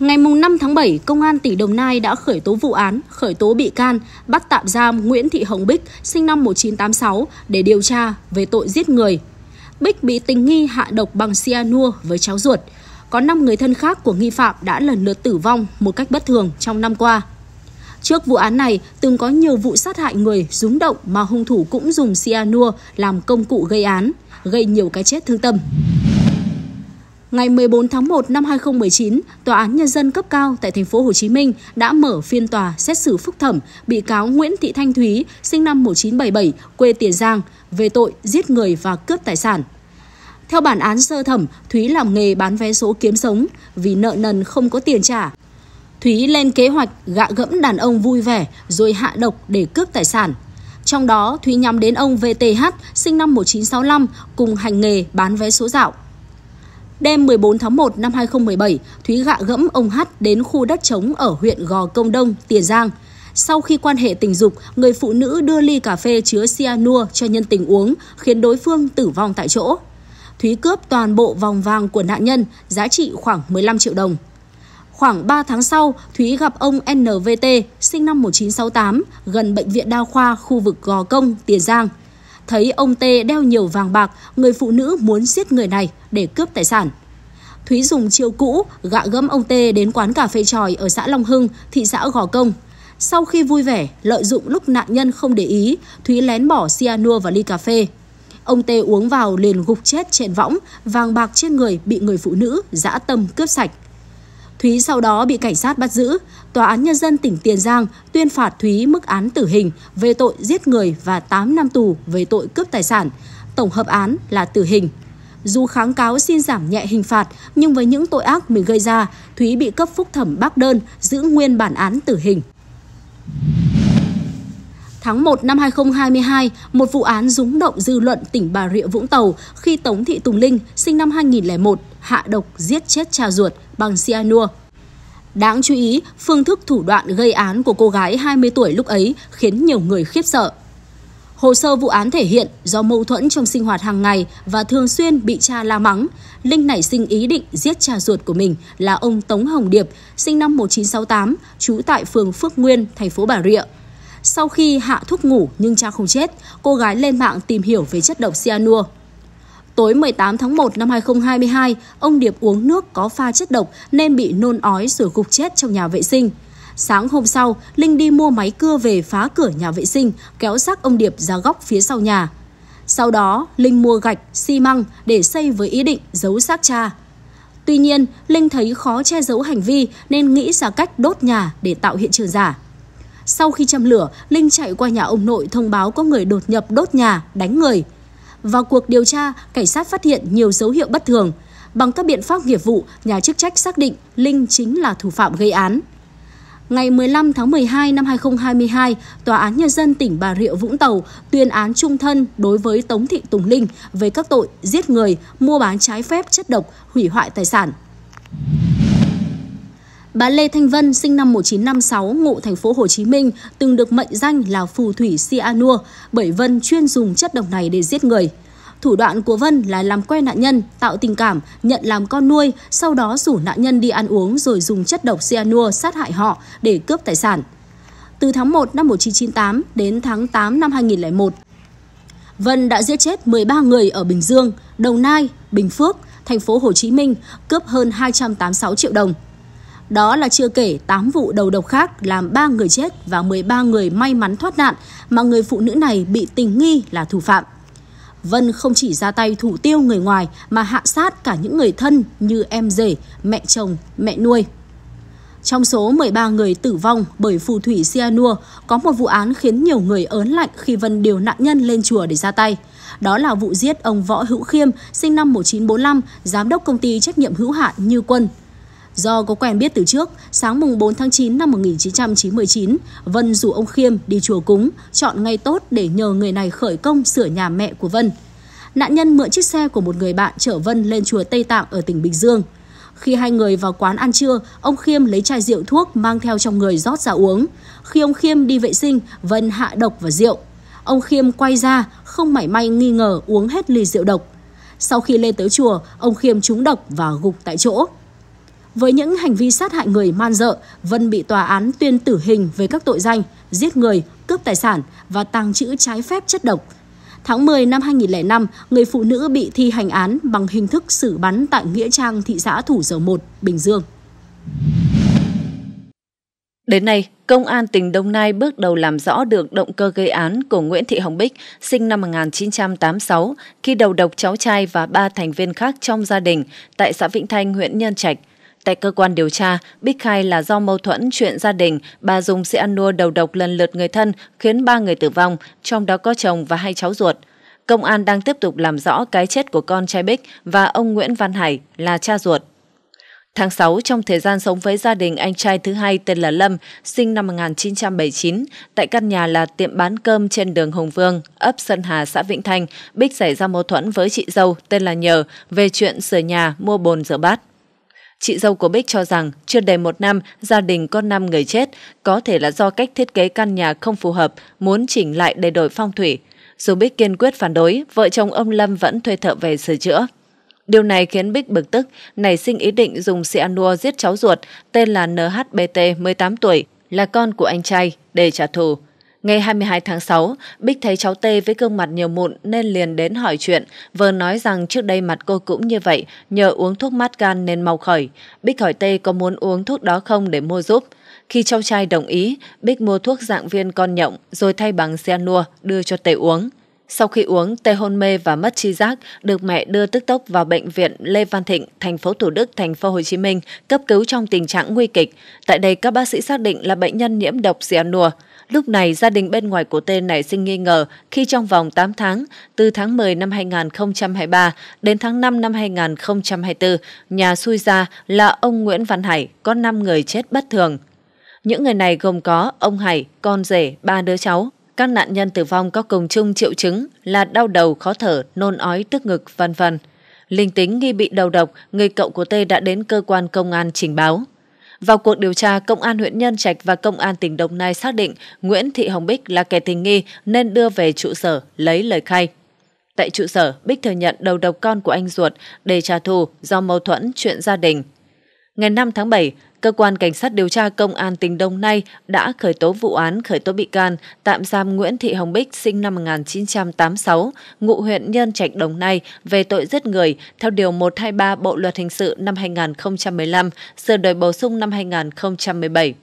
Ngày 5 tháng 7, Công an tỉnh Đồng Nai đã khởi tố vụ án, khởi tố bị can, bắt tạm giam Nguyễn Thị Hồng Bích, sinh năm 1986, để điều tra về tội giết người. Bích bị tình nghi hạ độc bằng cyanua với cháu ruột. Có 5 người thân khác của nghi phạm đã lần lượt tử vong một cách bất thường trong năm qua. Trước vụ án này, từng có nhiều vụ sát hại người rúng động mà hung thủ cũng dùng cyanua làm công cụ gây án, gây nhiều cái chết thương tâm. Ngày 14 tháng 1 năm 2019, Tòa án Nhân dân cấp cao tại thành phố Hồ Chí Minh đã mở phiên tòa xét xử phúc thẩm bị cáo Nguyễn Thị Thanh Thúy, sinh năm 1977, quê Tiền Giang, về tội giết người và cướp tài sản. Theo bản án sơ thẩm, Thúy làm nghề bán vé số kiếm sống vì nợ nần không có tiền trả. Thúy lên kế hoạch gạ gẫm đàn ông vui vẻ rồi hạ độc để cướp tài sản. Trong đó, Thúy nhắm đến ông VTH sinh năm 1965 cùng hành nghề bán vé số dạo. Đêm 14 tháng 1 năm 2017, Thúy gạ gẫm ông Hát đến khu đất trống ở huyện Gò Công Đông, Tiền Giang. Sau khi quan hệ tình dục, người phụ nữ đưa ly cà phê chứa cyanua cho nhân tình uống, khiến đối phương tử vong tại chỗ. Thúy cướp toàn bộ vòng vàng của nạn nhân, giá trị khoảng 15 triệu đồng. Khoảng 3 tháng sau, Thúy gặp ông NVT, sinh năm 1968, gần bệnh viện đa khoa khu vực Gò Công, Tiền Giang thấy ông Tê đeo nhiều vàng bạc, người phụ nữ muốn giết người này để cướp tài sản. Thúy dùng chiêu cũ gạ gẫm ông Tê đến quán cà phê tròi ở xã Long Hưng, thị xã Gò Công. Sau khi vui vẻ, lợi dụng lúc nạn nhân không để ý, Thúy lén bỏ cyanua vào ly cà phê. Ông Tê uống vào liền gục chết trên võng, vàng bạc trên người bị người phụ nữ dã tâm cướp sạch. Thúy sau đó bị cảnh sát bắt giữ. Tòa án Nhân dân tỉnh Tiền Giang tuyên phạt Thúy mức án tử hình về tội giết người và 8 năm tù về tội cướp tài sản. Tổng hợp án là tử hình. Dù kháng cáo xin giảm nhẹ hình phạt, nhưng với những tội ác mình gây ra, Thúy bị cấp phúc thẩm bác đơn, giữ nguyên bản án tử hình. Tháng 1 năm 2022, một vụ án rúng động dư luận tỉnh Bà Rịa Vũng Tàu khi Tống Thị Tùng Linh, sinh năm 2001, hạ độc giết chết cha ruột bằng cyanua. Đáng chú ý, phương thức thủ đoạn gây án của cô gái 20 tuổi lúc ấy khiến nhiều người khiếp sợ. Hồ sơ vụ án thể hiện do mâu thuẫn trong sinh hoạt hàng ngày và thường xuyên bị cha la mắng, Linh nảy sinh ý định giết cha ruột của mình là ông Tống Hồng Điệp, sinh năm 1968, trú tại phường Phước Nguyên, thành phố Bà Rịa. Sau khi hạ thuốc ngủ nhưng cha không chết, cô gái lên mạng tìm hiểu về chất độc cyanua. Tối 18 tháng 1 năm 2022, ông Điệp uống nước có pha chất độc nên bị nôn ói rồi gục chết trong nhà vệ sinh. Sáng hôm sau, Linh đi mua máy cưa về phá cửa nhà vệ sinh, kéo xác ông Điệp ra góc phía sau nhà. Sau đó, Linh mua gạch, xi măng để xây với ý định giấu xác cha. Tuy nhiên, Linh thấy khó che giấu hành vi nên nghĩ ra cách đốt nhà để tạo hiện trường giả. Sau khi châm lửa, Linh chạy qua nhà ông nội thông báo có người đột nhập đốt nhà, đánh người – vào cuộc điều tra, cảnh sát phát hiện nhiều dấu hiệu bất thường. Bằng các biện pháp nghiệp vụ, nhà chức trách xác định Linh chính là thủ phạm gây án. Ngày 15 tháng 12 năm 2022, Tòa án Nhân dân tỉnh Bà Rịa Vũng Tàu tuyên án trung thân đối với Tống Thị Tùng Linh về các tội giết người, mua bán trái phép chất độc, hủy hoại tài sản. Bà Lê Thanh Vân sinh năm 1956, ngụ thành phố Hồ Chí Minh, từng được mệnh danh là phù thủy Sianua bởi Vân chuyên dùng chất độc này để giết người. Thủ đoạn của Vân là làm quen nạn nhân, tạo tình cảm, nhận làm con nuôi, sau đó rủ nạn nhân đi ăn uống rồi dùng chất độc cyanua sát hại họ để cướp tài sản. Từ tháng 1 năm 1998 đến tháng 8 năm 2001, Vân đã giết chết 13 người ở Bình Dương, Đồng Nai, Bình Phước, thành phố Hồ Chí Minh, cướp hơn 286 triệu đồng. Đó là chưa kể 8 vụ đầu độc khác làm 3 người chết và 13 người may mắn thoát nạn mà người phụ nữ này bị tình nghi là thủ phạm. Vân không chỉ ra tay thủ tiêu người ngoài mà hạ sát cả những người thân như em rể, mẹ chồng, mẹ nuôi. Trong số 13 người tử vong bởi phù thủy Sianua, có một vụ án khiến nhiều người ớn lạnh khi Vân điều nạn nhân lên chùa để ra tay. Đó là vụ giết ông Võ Hữu Khiêm, sinh năm 1945, giám đốc công ty trách nhiệm hữu hạn Như Quân Do có quen biết từ trước, sáng mùng 4 tháng 9 năm 1999, Vân rủ ông Khiêm đi chùa cúng, chọn ngày tốt để nhờ người này khởi công sửa nhà mẹ của Vân. Nạn nhân mượn chiếc xe của một người bạn chở Vân lên chùa Tây Tạng ở tỉnh Bình Dương. Khi hai người vào quán ăn trưa, ông Khiêm lấy chai rượu thuốc mang theo trong người rót ra uống. Khi ông Khiêm đi vệ sinh, Vân hạ độc vào rượu. Ông Khiêm quay ra, không mảy may nghi ngờ uống hết ly rượu độc. Sau khi lên tới chùa, ông Khiêm trúng độc và gục tại chỗ. Với những hành vi sát hại người man dợ, Vân bị tòa án tuyên tử hình về các tội danh giết người, cướp tài sản và tàng trữ trái phép chất độc. Tháng 10 năm 2005, người phụ nữ bị thi hành án bằng hình thức xử bắn tại Nghĩa Trang, thị xã Thủ Dầu Một, Bình Dương. Đến nay, Công an tỉnh Đồng Nai bước đầu làm rõ được động cơ gây án của Nguyễn Thị Hồng Bích, sinh năm 1986, khi đầu độc cháu trai và ba thành viên khác trong gia đình tại xã Vĩnh Thanh, huyện Nhân Trạch – Tại cơ quan điều tra, Bích khai là do mâu thuẫn chuyện gia đình, bà dùng xe ăn nua đầu độc lần lượt người thân khiến ba người tử vong, trong đó có chồng và hai cháu ruột. Công an đang tiếp tục làm rõ cái chết của con trai Bích và ông Nguyễn Văn Hải là cha ruột. Tháng 6, trong thời gian sống với gia đình anh trai thứ hai tên là Lâm, sinh năm 1979, tại căn nhà là tiệm bán cơm trên đường Hồng Vương, ấp Sơn Hà, xã Vĩnh Thanh, Bích xảy ra mâu thuẫn với chị dâu tên là Nhờ về chuyện sửa nhà, mua bồn rửa bát. Chị dâu của Bích cho rằng chưa đầy một năm gia đình có 5 người chết, có thể là do cách thiết kế căn nhà không phù hợp, muốn chỉnh lại để đổi phong thủy. Dù Bích kiên quyết phản đối, vợ chồng ông Lâm vẫn thuê thợ về sửa chữa. Điều này khiến Bích bực tức, nảy sinh ý định dùng cyanua giết cháu ruột tên là NHBT 18 tuổi, là con của anh trai, để trả thù. Ngày 22 tháng 6, Bích thấy cháu T với gương mặt nhiều mụn nên liền đến hỏi chuyện. Vợ nói rằng trước đây mặt cô cũng như vậy, nhờ uống thuốc mát gan nên mau khởi. Bích hỏi T có muốn uống thuốc đó không để mua giúp. Khi cháu trai đồng ý, Bích mua thuốc dạng viên con nhộng rồi thay bằng xe nua đưa cho T uống. Sau khi uống, tê hôn mê và mất tri giác, được mẹ đưa tức tốc vào bệnh viện Lê Văn Thịnh, thành phố Thủ Đức, thành phố Hồ Chí Minh cấp cứu trong tình trạng nguy kịch. Tại đây các bác sĩ xác định là bệnh nhân nhiễm độc cyanua. Lúc này, gia đình bên ngoài của Tê này sinh nghi ngờ khi trong vòng 8 tháng, từ tháng 10 năm 2023 đến tháng 5 năm 2024, nhà xui ra là ông Nguyễn Văn Hải có 5 người chết bất thường. Những người này gồm có ông Hải, con rể, ba đứa cháu các nạn nhân tử vong có cùng chung triệu chứng là đau đầu, khó thở, nôn ói, tức ngực, vân vân. Linh tính nghi bị đầu độc, người cậu của T đã đến cơ quan công an trình báo. Vào cuộc điều tra, Công an huyện Nhân Trạch và Công an tỉnh Đồng Nai xác định Nguyễn Thị Hồng Bích là kẻ tình nghi nên đưa về trụ sở lấy lời khai. Tại trụ sở, Bích thừa nhận đầu độc con của anh ruột để trả thù do mâu thuẫn chuyện gia đình. Ngày 5 tháng 7, cơ quan cảnh sát điều tra công an tỉnh Đồng Nai đã khởi tố vụ án khởi tố bị can, tạm giam Nguyễn Thị Hồng Bích sinh năm 1986, ngụ huyện Nhân Trạch Đồng Nai về tội giết người theo điều 123 Bộ luật hình sự năm 2015, sửa đổi bổ sung năm 2017.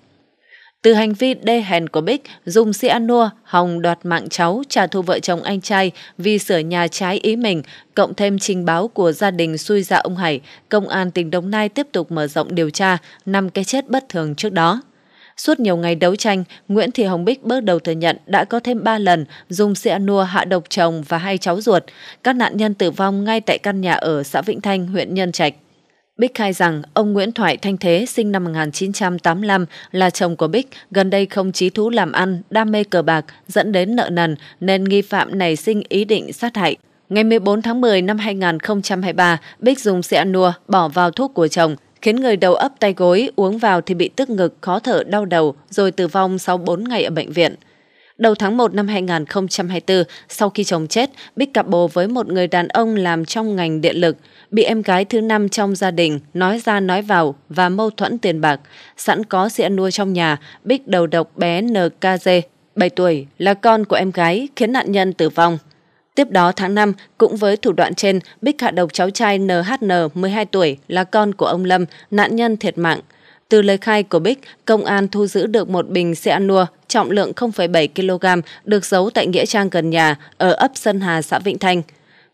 Từ hành vi đê hèn của Bích, dùng cyanua, Hồng đoạt mạng cháu trả thù vợ chồng anh trai vì sửa nhà trái ý mình, cộng thêm trình báo của gia đình xui ra ông Hải, công an tỉnh Đồng Nai tiếp tục mở rộng điều tra năm cái chết bất thường trước đó. Suốt nhiều ngày đấu tranh, Nguyễn Thị Hồng Bích bước đầu thừa nhận đã có thêm 3 lần dùng cyanua hạ độc chồng và hai cháu ruột. Các nạn nhân tử vong ngay tại căn nhà ở xã Vĩnh Thanh, huyện Nhân Trạch. Bích khai rằng ông Nguyễn Thoại Thanh Thế sinh năm 1985 là chồng của Bích, gần đây không trí thú làm ăn, đam mê cờ bạc, dẫn đến nợ nần nên nghi phạm nảy sinh ý định sát hại. Ngày 14 tháng 10 năm 2023, Bích dùng xe nua bỏ vào thuốc của chồng, khiến người đầu ấp tay gối uống vào thì bị tức ngực, khó thở, đau đầu, rồi tử vong sau 4 ngày ở bệnh viện. Đầu tháng 1 năm 2024, sau khi chồng chết, Bích cặp bồ với một người đàn ông làm trong ngành điện lực, bị em gái thứ năm trong gia đình nói ra nói vào và mâu thuẫn tiền bạc. Sẵn có sự ăn nuôi trong nhà, Bích đầu độc bé NKG, 7 tuổi, là con của em gái, khiến nạn nhân tử vong. Tiếp đó tháng 5, cũng với thủ đoạn trên, Bích hạ độc cháu trai NHN 12 tuổi là con của ông Lâm, nạn nhân thiệt mạng. Từ lời khai của Bích, công an thu giữ được một bình Seanua trọng lượng 0,7 kg được giấu tại Nghĩa Trang gần nhà ở ấp Sơn Hà, xã Vĩnh Thanh.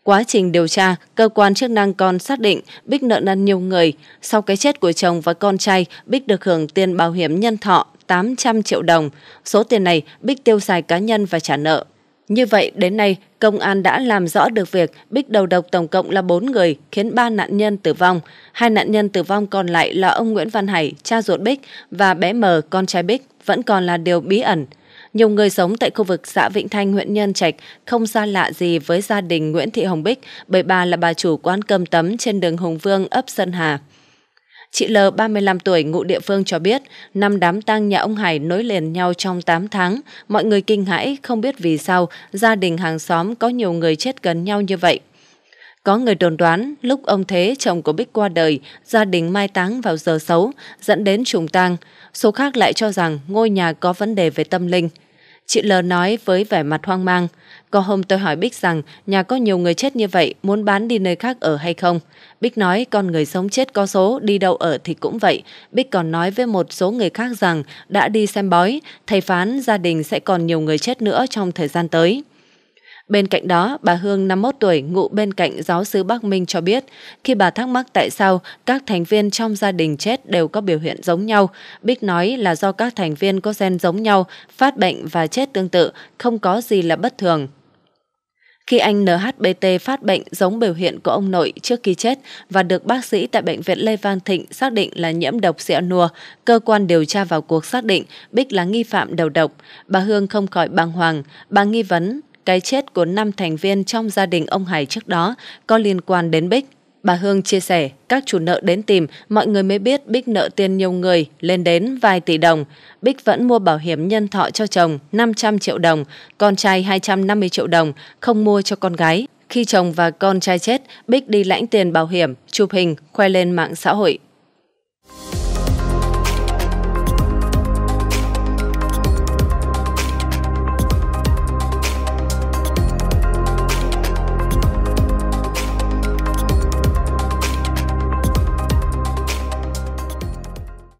Quá trình điều tra, cơ quan chức năng còn xác định Bích nợ nần nhiều người. Sau cái chết của chồng và con trai, Bích được hưởng tiền bảo hiểm nhân thọ 800 triệu đồng. Số tiền này Bích tiêu xài cá nhân và trả nợ. Như vậy, đến nay, công an đã làm rõ được việc Bích đầu độc tổng cộng là 4 người, khiến 3 nạn nhân tử vong. Hai nạn nhân tử vong còn lại là ông Nguyễn Văn Hải, cha ruột Bích, và bé Mờ, con trai Bích, vẫn còn là điều bí ẩn. Nhiều người sống tại khu vực xã Vĩnh Thanh, huyện Nhân Trạch không xa lạ gì với gia đình Nguyễn Thị Hồng Bích bởi bà là bà chủ quán cơm tấm trên đường Hùng Vương, ấp Sơn Hà. Chị L, 35 tuổi, ngụ địa phương cho biết, năm đám tang nhà ông Hải nối liền nhau trong 8 tháng. Mọi người kinh hãi, không biết vì sao gia đình hàng xóm có nhiều người chết gần nhau như vậy. Có người đồn đoán, lúc ông Thế, chồng của Bích qua đời, gia đình mai táng vào giờ xấu, dẫn đến trùng tang. Số khác lại cho rằng ngôi nhà có vấn đề về tâm linh. Chị L nói với vẻ mặt hoang mang. Có hôm tôi hỏi Bích rằng nhà có nhiều người chết như vậy muốn bán đi nơi khác ở hay không. Bích nói con người sống chết có số, đi đâu ở thì cũng vậy. Bích còn nói với một số người khác rằng đã đi xem bói, thầy phán gia đình sẽ còn nhiều người chết nữa trong thời gian tới. Bên cạnh đó, bà Hương 51 tuổi ngụ bên cạnh giáo sư Bắc Minh cho biết, khi bà thắc mắc tại sao các thành viên trong gia đình chết đều có biểu hiện giống nhau, Bích nói là do các thành viên có gen giống nhau, phát bệnh và chết tương tự, không có gì là bất thường. Khi anh NHBT phát bệnh giống biểu hiện của ông nội trước khi chết và được bác sĩ tại bệnh viện Lê Văn Thịnh xác định là nhiễm độc cyanua, cơ quan điều tra vào cuộc xác định Bích là nghi phạm đầu độc. Bà Hương không khỏi bàng hoàng, bà nghi vấn cái chết của năm thành viên trong gia đình ông Hải trước đó có liên quan đến Bích. Bà Hương chia sẻ, các chủ nợ đến tìm, mọi người mới biết Bích nợ tiền nhiều người, lên đến vài tỷ đồng. Bích vẫn mua bảo hiểm nhân thọ cho chồng 500 triệu đồng, con trai 250 triệu đồng, không mua cho con gái. Khi chồng và con trai chết, Bích đi lãnh tiền bảo hiểm, chụp hình, khoe lên mạng xã hội.